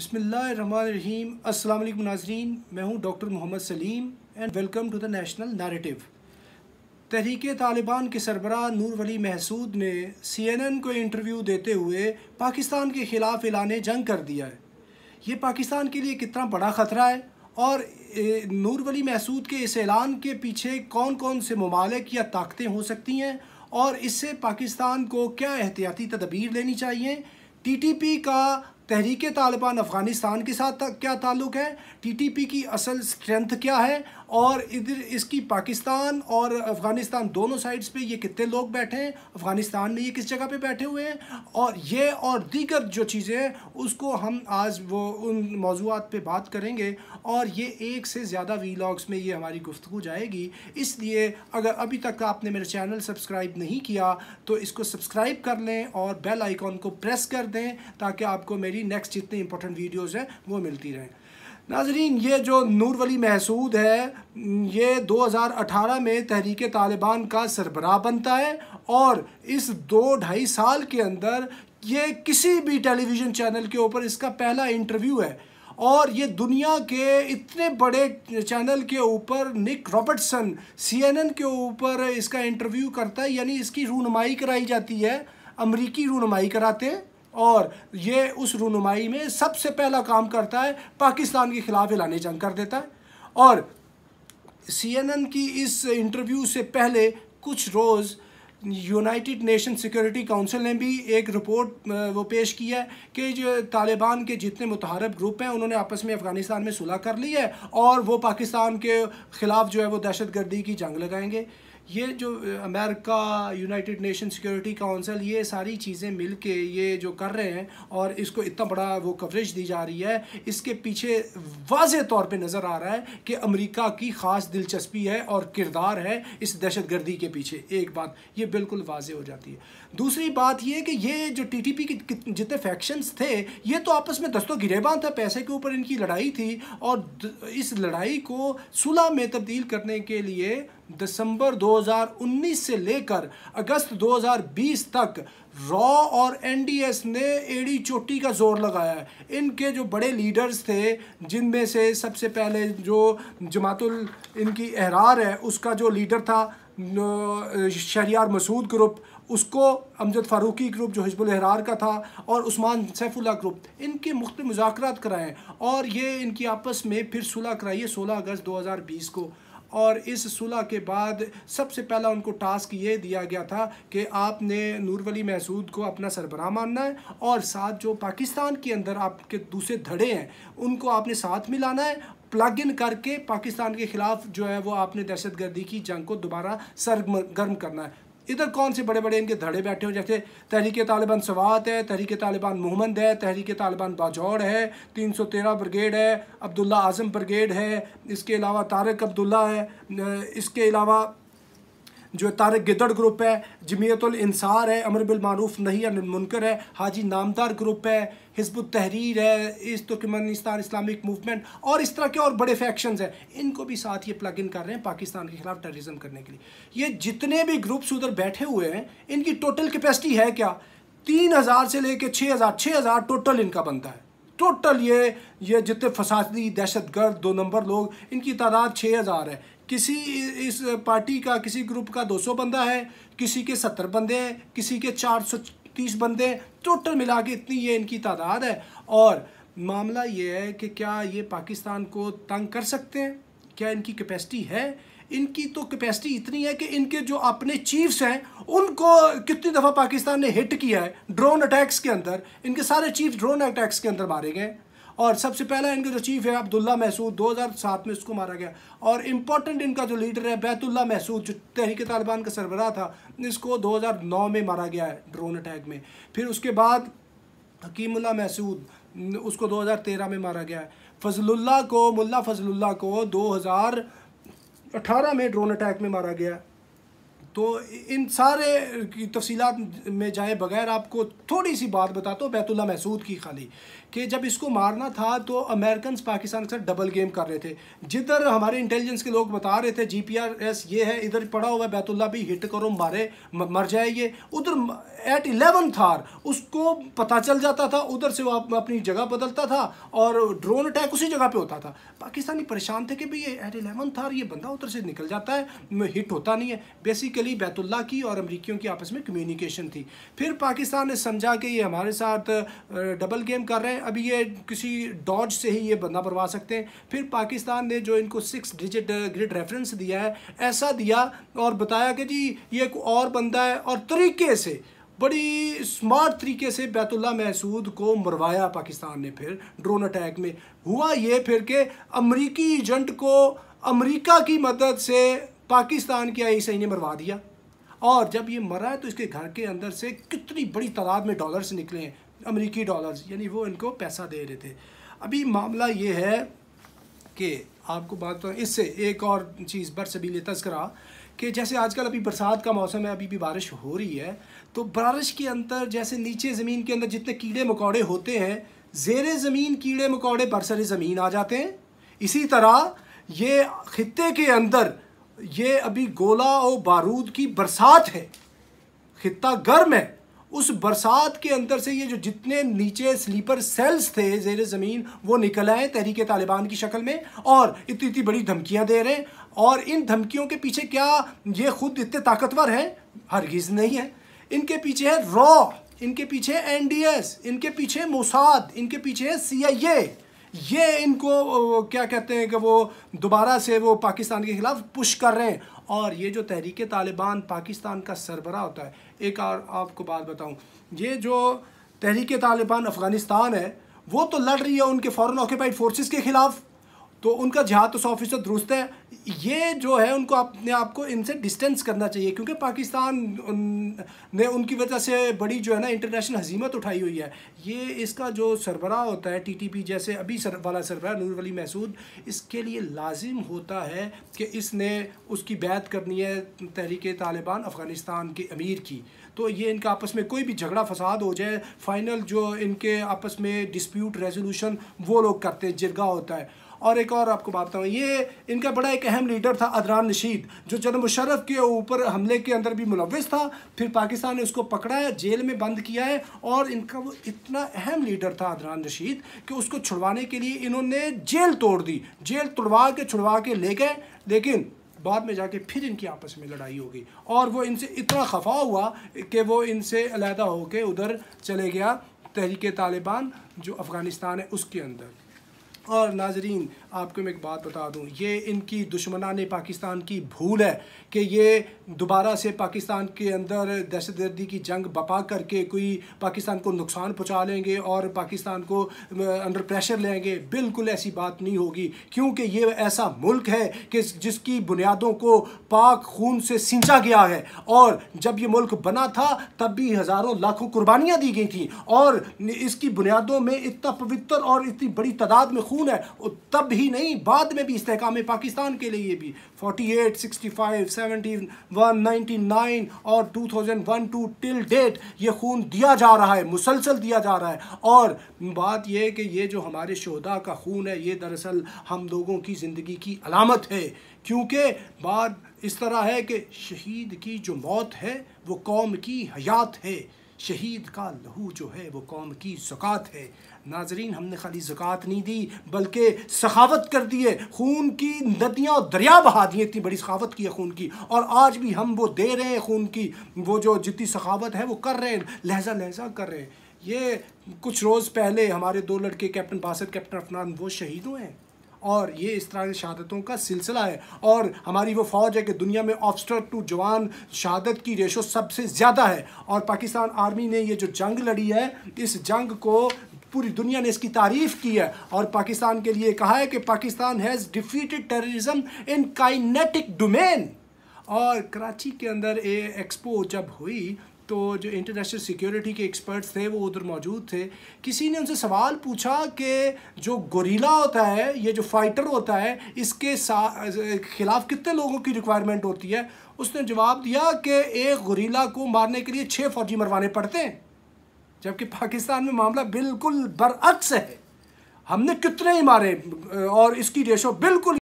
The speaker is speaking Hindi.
बसमीम अस्सलाम वालेकुम नाजरीन मैं हूं doctor Mohammad Salim and welcome to the national narrative Tehreek Taliban के सरबरा नूर वली महसूद ने सीएनएन को इंटरव्यू देते हुए पाकिस्तान के ख़िलाफ़ एलान जंग कर दिया है ये पाकिस्तान के लिए कितना बड़ा ख़तरा है और नूर वली महसूद के इस ऐलान के पीछे कौन कौन से ममालिक या ताकतें हो सकती हैं और इससे पाकिस्तान को क्या एहतियाती तदबीर लेनी चाहिए टीटीपी का तहरीक तालिबान अफ़गानिस्तान के साथ क्या ताल्लुक़ है टीटीपी की असल स्ट्रेंथ क्या है और इधर इसकी पाकिस्तान और अफ़गानिस्तान दोनों साइड्स पे ये कितने लोग बैठे हैं अफ़गानिस्तान में ये किस जगह पे बैठे हुए हैं और ये और दीगर जो चीज़ें उसको हम आज वो उन मौजूद पे बात करेंगे और ये एक से ज़्यादा वीलॉग्स में ये हमारी गुफ्तु जाएगी इसलिए अगर अभी तक आपने मेरा चैनल सब्सक्राइब नहीं किया तो इसको सब्सक्राइब कर लें और बेल आइकॉन को प्रेस कर दें ताकि आपको मेरी नेक्स्ट जितनी इंपॉर्टेंट वीडियोज़ हैं वो मिलती रहें नाजरीन ये जो नूर वली महसूद है ये 2018 में तहरीक तालिबान का सरबराह बनता है और इस दो ढाई साल के अंदर ये किसी भी टेलीविज़न चैनल के ऊपर इसका पहला इंटरव्यू है और ये दुनिया के इतने बड़े चैनल के ऊपर निक रॉबर्टसन सीएनएन के ऊपर इसका इंटरव्यू करता है यानी इसकी रूनमाई कराई जाती है अमरीकी रूनमाई कराते हैं और ये उस रुनुमाई में सबसे पहला काम करता है पाकिस्तान के ख़िलाफ़ एलानी जंग कर देता है और सीएनएन की इस इंटरव्यू से पहले कुछ रोज़ यूनाइटेड नेशन सिक्योरिटी काउंसिल ने भी एक रिपोर्ट वो पेश की है कि जो तालिबान के जितने मुतहारब ग्रुप हैं उन्होंने आपस में अफ़गानिस्तान में सुलह कर ली है और वो पाकिस्तान के ख़िलाफ़ जो है वो दहशत गर्दी की जंग लगाएंगे ये जो America United Nation Security Council ये सारी चीज़ें मिल के ये जो कर रहे हैं और इसको इतना बड़ा वो कवरेज दी जा रही है इसके पीछे वाज तौर पे नज़र आ रहा है कि अमेरिका की ख़ास दिलचस्पी है और किरदार है इस दहशतगर्दी के पीछे एक बात ये बिल्कुल वाज हो जाती है दूसरी बात ये कि ये जो टी टी के जितने फैक्शंस थे ये तो आपस में दस्तों गिरेबान था पैसे के ऊपर इनकी लड़ाई थी और इस लड़ाई को सुलह में तब्दील करने के लिए दिसंबर 2019 से लेकर अगस्त 2020 तक रॉ और एनडीएस ने एडी चोटी का जोर लगाया है इनके जो बड़े लीडर्स थे जिनमें से सबसे पहले जो जमातुल इनकी एहरार है उसका जो लीडर था शहरियार मसूद ग्रुप उसको अमजद फ़ारूकी ग्रुप जो हिजबुल हरार का था और उस्मान सैफुल्ला ग्रुप इनके मुख्त मुजाकर कराएँ और ये इनकी आपस में फिर सुलह कराइए सोलह अगस्त दो हज़ार बीस को और इस सुलह के बाद सबसे पहला उनको टास्क ये दिया गया था कि आपने नूरवली महसूद को अपना सरबराह मानना है और साथ जो पाकिस्तान के अंदर आपके दूसरे धड़े हैं उनको आपने साथ मिलाना है प्लग इन करके पाकिस्तान के ख़िलाफ़ जो है वो आपने दहशत गर्दी की जंग को दोबारा सरगर्म करना है इधर कौन से बड़े बड़े इनके धड़े बैठे हो जैसे तहरीक तालिबान सवात है तहरीक तालिबान मोहम्मद है तहरीक तालिबान बाजौड़ है तीन सौ तेरह ब्रिगेड है अब्दुल्ला आज़म ब्रिगेड है इसके अलावा तारक अब्दुल्ला है इसके अलावा जो तारक गिदड़ ग्रुप है जमीयतुल इंसार है अमर बिलमारूफ नहीं या मुनकर है हाजी नामदार ग्रुप है हिजब तहरीर है इस तुर्कमानिस्तान इस्लामिक मूवमेंट और इस तरह के और बड़े फैक्शन हैं इनको भी साथ ये प्लग इन कर रहे हैं पाकिस्तान के खिलाफ टेररिज्म करने के लिए ये जितने भी ग्रुप्स उधर बैठे हुए हैं इनकी टोटल कैपेसिटी है क्या तीन हज़ार से लेकर छः हज़ार छः हज़ार टोटल इनका बनता है टोटल ये ये जितने फसादी दहशतगर्द दो नंबर लोग इनकी तादाद छः हज़ार है किसी इस पार्टी का किसी ग्रुप का 200 बंदा है किसी के 70 बंदे हैं किसी के 430 बंदे हैं टोटल मिला के इतनी ये इनकी तादाद है और मामला ये है कि क्या ये पाकिस्तान को तंग कर सकते हैं क्या इनकी कैपेसिटी है इनकी तो कैपेसिटी इतनी है कि इनके जो अपने चीफ्स हैं उनको कितनी दफ़ा पाकिस्तान ने हिट किया है ड्रोन अटैक्स के अंदर इनके सारे चीफ ड्रोन अटैक्स के अंदर मारे गए और सबसे पहला इनका जो चीफ है अब्दुल्ला महसूद 2007 में इसको मारा गया और इम्पोर्टेंट इनका जो लीडर है बैतुल्ला महसूद जो तहरीक तालिबान का सरबराह था इसको 2009 में मारा गया है ड्रोन अटैक में फिर उसके बाद हकीमुल्ला महसूद उसको 2013 में मारा गया है फजलुल्ला को मुल्ला फजलुल्ला को दो में ड्रोन अटैक में मारा गया है तो इन सारे की तफसीत में जाए बगैर आपको थोड़ी सी बात बताता तो हूँ बैतुल्ला महसूद की खाली कि जब इसको मारना था तो अमेरिकन पाकिस्तान के साथ डबल गेम कर रहे थे जिधर हमारे इंटेलिजेंस के लोग बता रहे थे जी पी आर एस ये है इधर पड़ा हुआ बैतुल्ला भी हिट करो मारे मर जाए ये उधर एट इलेवन थार उसको पता चल जाता था उधर से वो अपनी जगह बदलता था और ड्रोन अटैक उसी जगह पर होता था पाकिस्तानी परेशान थे कि भाई ये एट इलेवन थार ये बंदा उधर से निकल जाता है हिट होता नहीं है बेसिक बेसिकली बैतुल्ला की और अमरीकियों की आपस में कम्युनिकेशन थी फिर पाकिस्तान ने समझा कि ये हमारे साथ डबल गेम कर रहे हैं अभी ये किसी डॉज से ही ये बंदा बनवा सकते हैं फिर पाकिस्तान ने जो इनको सिक्स डिजिट ग्रिड रेफरेंस दिया है ऐसा दिया और बताया कि जी ये एक और बंदा है और तरीके से बड़ी स्मार्ट तरीके से बैतुल्ला महसूद को मरवाया पाकिस्तान ने फिर ड्रोन अटैक में हुआ ये फिर के अमरीकी एजेंट को अमेरिका की मदद से पाकिस्तान की आई ने मरवा दिया और जब ये मरा है तो इसके घर के अंदर से कितनी बड़ी तादाद में डॉलर्स निकले हैं अमरीकी डॉलर्स यानी वो इनको पैसा दे रहे थे अभी मामला ये है कि आपको बात तो इससे एक और चीज़ बर ले तस्करा कि जैसे आजकल अभी बरसात का मौसम है अभी भी बारिश हो रही है तो बारिश के अंदर जैसे नीचे ज़मीन के अंदर जितने कीड़े मकौड़े होते हैं जेर ज़मीन कीड़े मकौड़े बरसरे ज़मीन आ जाते हैं इसी तरह ये खत्े के अंदर ये अभी गोला और बारूद की बरसात है खत्ता गर्म है उस बरसात के अंदर से ये जो जितने नीचे स्लीपर सेल्स थे जेर ज़मीन वो निकल आए तहरीक तालिबान की शक्ल में और इतनी इतनी बड़ी धमकियां दे रहे हैं और इन धमकियों के पीछे क्या ये खुद इतने ताकतवर हैं हरगिज़ नहीं है इनके पीछे है रॉ इनके पीछे एन इनके पीछे मोसाद इनके पीछे है सी ये इनको क्या कहते हैं कि वो दोबारा से वो पाकिस्तान के ख़िलाफ़ पुश कर रहे हैं और ये जो तहरीक तालिबान पाकिस्तान का सरबरा होता है एक और आपको बात बताऊँ ये जो तहरीक तालिबान अफ़गानिस्तान है वो तो लड़ रही है उनके फॉरेन ऑक्यूपाइड फोर्सेस के ख़िलाफ़ तो उनका जहाँ तो सौ फीसद दुरुस्त है ये जो है उनको अपने आप को इनसे डिस्टेंस करना चाहिए क्योंकि पाकिस्तान उन, ने उनकी वजह से बड़ी जो है ना इंटरनेशनल हजीमत उठाई हुई है ये इसका जो सरबरा होता है टीटीपी जैसे अभी सर, वाला सरबरा नूर वली महसूद इसके लिए लाजिम होता है कि इसने उसकी बैत करनी है तहरीक तालिबान अफ़गानिस्तान के अमीर की तो ये इनका आपस में कोई भी झगड़ा फसाद हो जाए फाइनल जो इनके आपस में डिस्प्यूट रेजोल्यूशन वो लोग करते हैं जिरगा होता है और एक और आपको बात बताऊँ ये इनका बड़ा एक अहम लीडर था अदरान नशीद जो जनरल मुशरफ़ के ऊपर हमले के अंदर भी मुलविस था फिर पाकिस्तान ने उसको पकड़ा है जेल में बंद किया है और इनका वो इतना अहम लीडर था अदरान रशीद कि उसको छुड़वाने के लिए इन्होंने जेल तोड़ दी जेल तोड़वा के छुड़वा के ले गए लेकिन बाद में जाके फिर इनकी आपस में लड़ाई हो गई और वो इनसे इतना खफा हुआ कि वो इनसे अलहदा होके उधर चले गया तहरीक तालिबान जो अफ़गानिस्तान है उसके अंदर और नाजरीन आपको मैं एक बात बता दूं ये इनकी ने पाकिस्तान की भूल है कि ये दोबारा से पाकिस्तान के अंदर दहशत गर्दी की जंग बपा करके कोई पाकिस्तान को नुकसान पहुंचा लेंगे और पाकिस्तान को अंडर प्रेशर लेंगे बिल्कुल ऐसी बात नहीं होगी क्योंकि ये ऐसा मुल्क है कि जिसकी बुनियादों को पाक खून से सिंचा गया है और जब ये मुल्क बना था तब भी हज़ारों लाखों कुर्बानियाँ दी गई थी और इसकी बुनियादों में इतना पवित्र और इतनी बड़ी तादाद में खून सुकून है और तब ही नहीं बाद में भी इसकाम पाकिस्तान के लिए भी 48, 65, 71, 99 और 2001 टू टिल डेट ये खून दिया जा रहा है मुसलसल दिया जा रहा है और बात यह है कि ये जो हमारे शहदा का खून है ये दरअसल हम लोगों की ज़िंदगी की अलामत है क्योंकि बात इस तरह है कि शहीद की जो मौत है वो कौम की हयात है शहीद का लहू जो है वो कौम की जक़ात है नाजरीन हमने खाली जक़ात नहीं दी बल्कि सखावत कर दी है खून की नदियाँ और दरिया बहा दिए इतनी बड़ी सखावत की है खून की और आज भी हम वो दे रहे हैं खून की वो जो जितनी सखावत है वो कर रहे हैं लहजा लहजा कर रहे हैं ये कुछ रोज़ पहले हमारे दो लड़के कैप्टन बासर कैप्टन अफनान वो शहीद हुए हैं और ये इस तरह की शहादतों का सिलसिला है और हमारी वो फ़ौज है कि दुनिया में ऑफिसर टू जवान शहादत की रेशो सबसे ज़्यादा है और पाकिस्तान आर्मी ने ये जो जंग लड़ी है इस जंग को पूरी दुनिया ने इसकी तारीफ की है और पाकिस्तान के लिए कहा है कि Pakistan has defeated terrorism in kinetic domain और कराची के अंदर ए एक्सपो जब हुई तो जो इंटरनेशनल सिक्योरिटी के एक्सपर्ट्स थे वो उधर मौजूद थे किसी ने उनसे सवाल पूछा कि जो गोरीला होता है ये जो फाइटर होता है इसके ख़िलाफ़ कितने लोगों की रिक्वायरमेंट होती है उसने जवाब दिया कि एक गोरीला को मारने के लिए छः फ़ौजी मरवाने पड़ते हैं जबकि पाकिस्तान में मामला बिल्कुल बरअक्स है हमने कितने ही मारे और इसकी रेशो बिल्कुल